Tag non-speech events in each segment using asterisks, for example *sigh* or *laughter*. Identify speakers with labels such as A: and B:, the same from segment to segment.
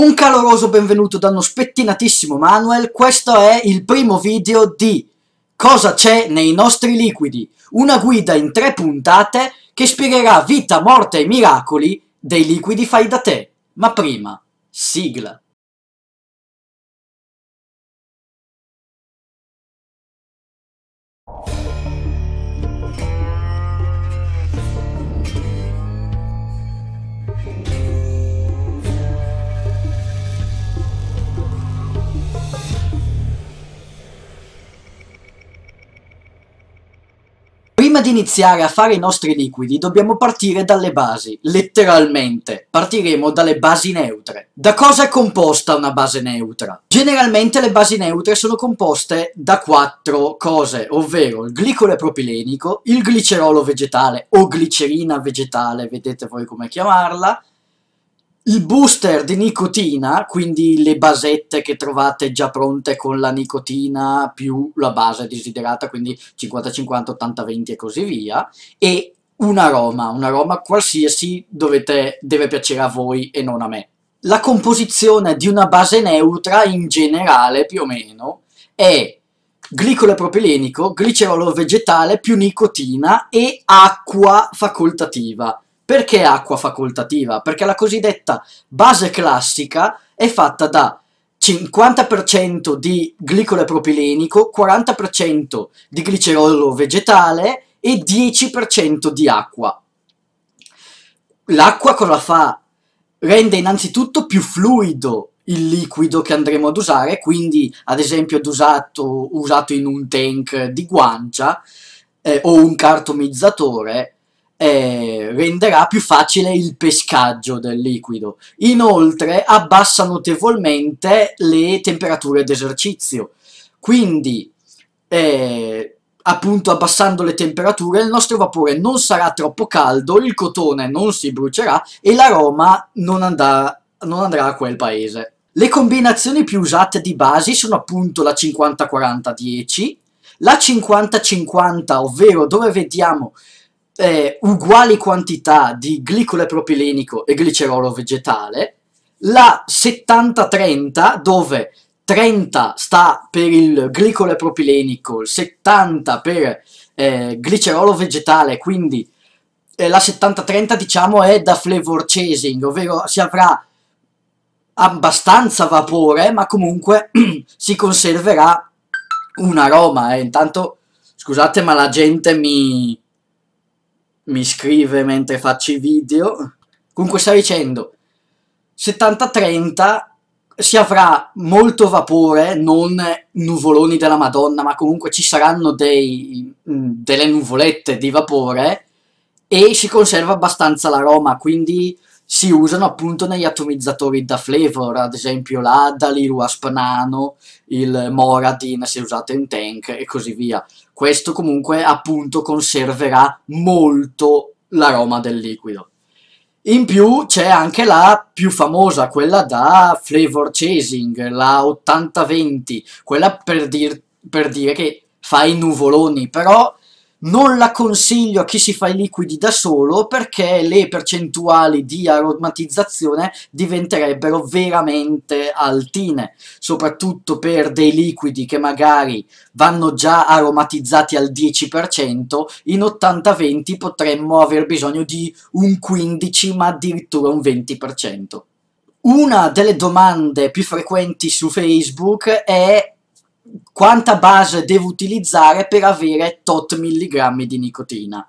A: Un caloroso benvenuto da uno spettinatissimo Manuel, questo è il primo video di Cosa c'è nei nostri liquidi, una guida in tre puntate che spiegherà vita, morte e miracoli dei liquidi fai da te. Ma prima, sigla. Prima di iniziare a fare i nostri liquidi dobbiamo partire dalle basi, letteralmente. Partiremo dalle basi neutre. Da cosa è composta una base neutra? Generalmente le basi neutre sono composte da quattro cose, ovvero il glicole propilenico, il glicerolo vegetale o glicerina vegetale, vedete voi come chiamarla, il booster di nicotina, quindi le basette che trovate già pronte con la nicotina più la base desiderata, quindi 50-50, 80-20 e così via, e un aroma, un aroma qualsiasi dovete, deve piacere a voi e non a me. La composizione di una base neutra in generale, più o meno, è glicolo propilenico, glicerolo vegetale più nicotina e acqua facoltativa perché acqua facoltativa? Perché la cosiddetta base classica è fatta da 50% di glicole propilenico, 40% di glicerolo vegetale e 10% di acqua. L'acqua cosa fa? Rende innanzitutto più fluido il liquido che andremo ad usare, quindi ad esempio usato, usato in un tank di guancia eh, o un cartomizzatore, eh, renderà più facile il pescaggio del liquido. Inoltre abbassa notevolmente le temperature d'esercizio. Quindi, eh, appunto abbassando le temperature, il nostro vapore non sarà troppo caldo, il cotone non si brucerà e l'aroma non non andrà a quel paese. Le combinazioni più usate di basi sono appunto la 50-40-10, la 50-50, ovvero dove vediamo eh, uguali quantità di glicole propilenico e glicerolo vegetale, la 70-30 dove 30 sta per il glicole propilenico, il 70 per eh, glicerolo vegetale, quindi eh, la 70-30 diciamo è da flavor chasing, ovvero si avrà abbastanza vapore, ma comunque *clears throat* si conserverà un aroma. Eh. Intanto, scusate, ma la gente mi, mi scrive mentre faccio i video. Comunque sta dicendo 70-30 si avrà molto vapore, non nuvoloni della Madonna, ma comunque ci saranno dei, mm, delle nuvolette di vapore e si conserva abbastanza l'aroma, quindi si usano appunto negli atomizzatori da flavor, ad esempio l'Adali, il Wasp Nano, il Moradin se usato in tank e così via. Questo comunque appunto conserverà molto l'aroma del liquido. In più c'è anche la più famosa, quella da flavor chasing, la 8020, quella per, dir per dire che fa i nuvoloni, però non la consiglio a chi si fa i liquidi da solo perché le percentuali di aromatizzazione diventerebbero veramente altine, soprattutto per dei liquidi che magari vanno già aromatizzati al 10%, in 80-20 potremmo aver bisogno di un 15 ma addirittura un 20%. Una delle domande più frequenti su Facebook è quanta base devo utilizzare per avere tot milligrammi di nicotina.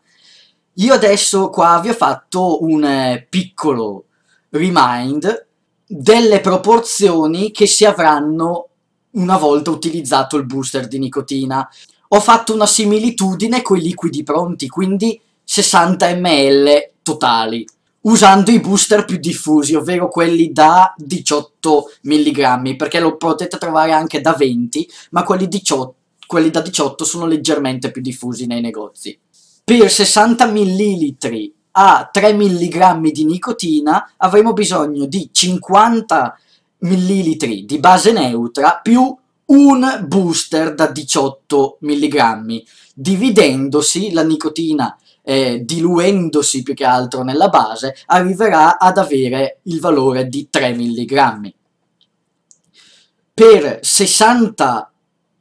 A: Io adesso qua vi ho fatto un eh, piccolo remind delle proporzioni che si avranno una volta utilizzato il booster di nicotina. Ho fatto una similitudine con i liquidi pronti, quindi 60 ml totali usando i booster più diffusi, ovvero quelli da 18 mg, perché lo potete trovare anche da 20, ma quelli, 18, quelli da 18 sono leggermente più diffusi nei negozi. Per 60 ml a 3 mg di nicotina avremo bisogno di 50 ml di base neutra più un booster da 18 mg, dividendosi la nicotina eh, diluendosi più che altro nella base, arriverà ad avere il valore di 3 mg. Per 60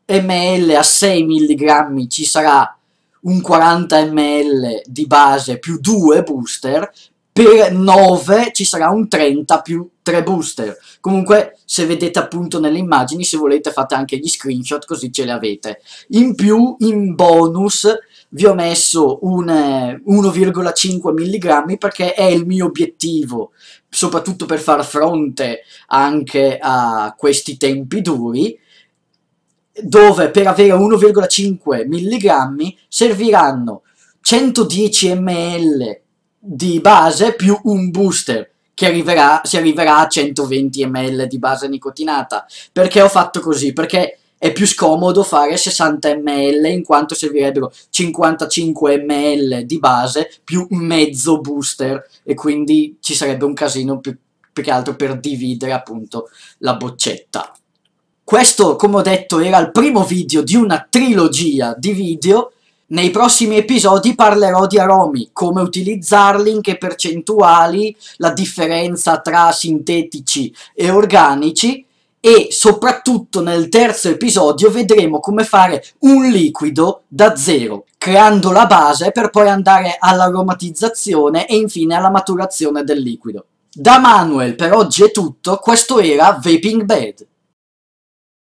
A: ml a 6 mg ci sarà un 40 ml di base più 2 booster, per 9 ci sarà un 30 più 3 booster. Comunque, se vedete appunto nelle immagini, se volete fate anche gli screenshot così ce le avete. In più, in bonus, vi ho messo un 1,5 eh, mg perché è il mio obiettivo, soprattutto per far fronte anche a questi tempi duri, dove per avere 1,5 mg serviranno 110 ml di base più un booster che arriverà, si arriverà a 120 ml di base nicotinata. Perché ho fatto così? Perché è più scomodo fare 60 ml in quanto servirebbero 55 ml di base più mezzo booster e quindi ci sarebbe un casino più, più che altro per dividere appunto la boccetta. Questo, come ho detto, era il primo video di una trilogia di video. Nei prossimi episodi parlerò di aromi, come utilizzarli, in che percentuali, la differenza tra sintetici e organici e soprattutto nel terzo episodio vedremo come fare un liquido da zero, creando la base per poi andare all'aromatizzazione e infine alla maturazione del liquido. Da Manuel per oggi è tutto, questo era Vaping Bed.